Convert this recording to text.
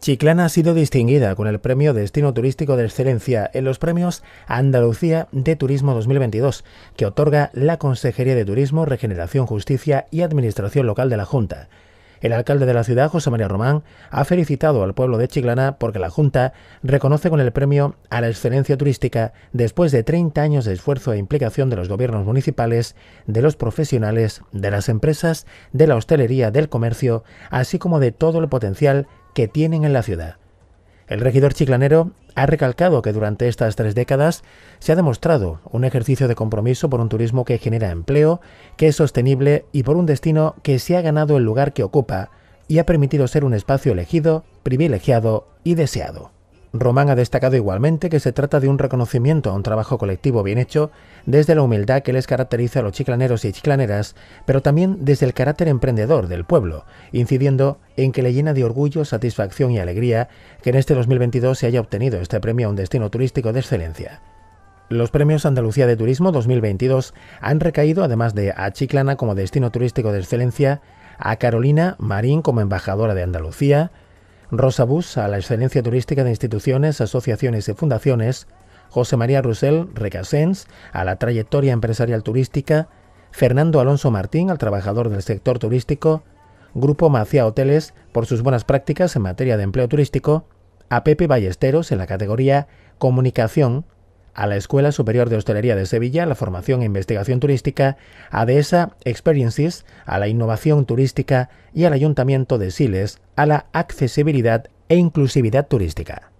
Chiclana ha sido distinguida con el Premio Destino Turístico de Excelencia en los Premios Andalucía de Turismo 2022, que otorga la Consejería de Turismo, Regeneración, Justicia y Administración Local de la Junta. El alcalde de la ciudad, José María Román, ha felicitado al pueblo de Chiclana porque la Junta reconoce con el premio a la excelencia turística después de 30 años de esfuerzo e implicación de los gobiernos municipales, de los profesionales, de las empresas, de la hostelería, del comercio, así como de todo el potencial que tienen en la ciudad. El regidor chiclanero ha recalcado que durante estas tres décadas se ha demostrado un ejercicio de compromiso por un turismo que genera empleo, que es sostenible y por un destino que se ha ganado el lugar que ocupa y ha permitido ser un espacio elegido, privilegiado y deseado. Román ha destacado igualmente que se trata de un reconocimiento a un trabajo colectivo bien hecho, desde la humildad que les caracteriza a los chiclaneros y chiclaneras, pero también desde el carácter emprendedor del pueblo, incidiendo en que le llena de orgullo, satisfacción y alegría que en este 2022 se haya obtenido este premio a un destino turístico de excelencia. Los premios Andalucía de Turismo 2022 han recaído, además de a Chiclana como destino turístico de excelencia, a Carolina Marín como embajadora de Andalucía, Rosa a la excelencia turística de instituciones, asociaciones y fundaciones, José María Roussel, Recasens a la trayectoria empresarial turística, Fernando Alonso Martín al trabajador del sector turístico, Grupo Macía Hoteles por sus buenas prácticas en materia de empleo turístico, a Pepe Ballesteros en la categoría Comunicación a la Escuela Superior de Hostelería de Sevilla, la formación e investigación turística, a Dehesa Experiences, a la innovación turística y al Ayuntamiento de Siles, a la accesibilidad e inclusividad turística.